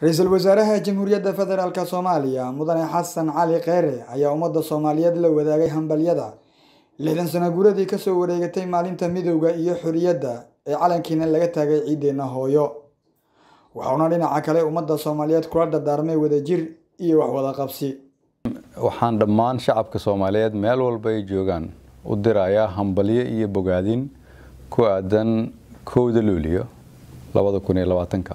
ra-iisul wasaaraha jamhuuriyadda federaalk soomaaliya mudane xasan cali kheyre ayaa ummadda soomaaliyeed la wadaagay hambalyada lixdan sano guuradii kasoo wareegatay maalinta midowda iyo xorriyadda ee calankiina laga taagay ciideenna hooyo waxauna dhinaca kale ummadda soomaaliyeed kula dardaarmay wadajir iyo wax wada qabsi waxaan dhammaan shacabka soomaaliyeed meel walba ay joogaan u dirayaa hambalyo iyo bogaadin ku aadan kowda luuliyo labada kun iyo labaatanka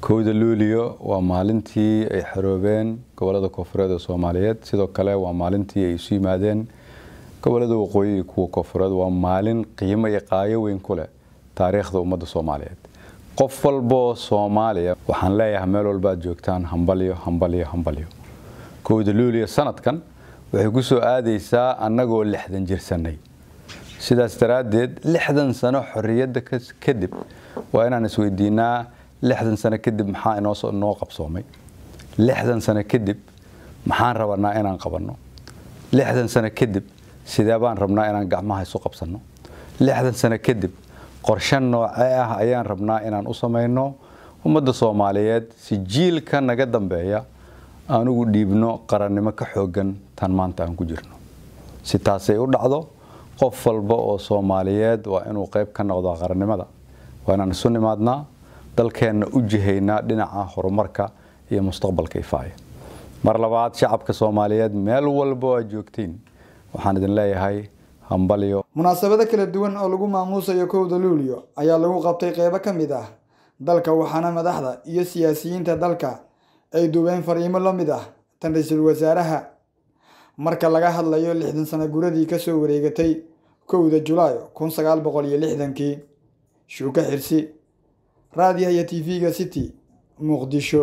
kowda luuliyo waa maalintii ay xaroobeen gobolada koonfureed ee soomaaliyeed sidoo kale waa maalintii ay isu yimaadeen gobolada waqooyi kuwa koonfureed waa maalin qiimo iyo qaayo weyn ku leh taariikhda ummadda soomaaliyeed qof walboo soomaaliya waxaan leeyahay meel walbaad joogtaan hambalyo hambalyo hambalyo kowda luuliyo sanadkan waxay ku soo aadaysaa annagoo lixdan jirsannay sidaas daraaddeed lixdan sano xorriyadda kadib waa inaan isweydiinaa lixdan sano kadib maxaa inoo qabsoomay lixdan sano kadib maxaan rabanaa inaan qabanno lixdan sano kadib sidee baan rabnaa inaan gacmaha isu qabsanno lixdan sano kadib qorshe nooce ah ayaan rabnaa inaan u samayno ummadda soomaaliyeed si jiilka naga dambeeya aan ugu dhiibno qarannimo ka xoogan tan maanta aan ku jirno si taasay u dhacdo qof walba oo soomaaliyeed waa inuu qayb ka noqdo qarannimada waa inaan isu nimaadnaa dalkeenna u jihaynaa dhinaca horumarka iyo mustaqbalka ifaaya mar labaad shacabka soomaaliyeed meel walbo oo aad joogtiin waxaan idin leeyahay hambalyo munaasabado kala duwan oo lagu maamuusayo kowda luulyo ayaa lagu qabtay qeybo ka mid ah dalka waxaana madaxda iyo siyaasiyiinta dalka ay duubeen fariimo la mid ah tan ra-iisul wasaaraha marka laga hadlayo lixdan sano guradii ka soo wareegatay kowda julaay kun sagaal boqol iyo lixdankii shuuka xirsi raadiyaha iyo tv-ga city muqdisho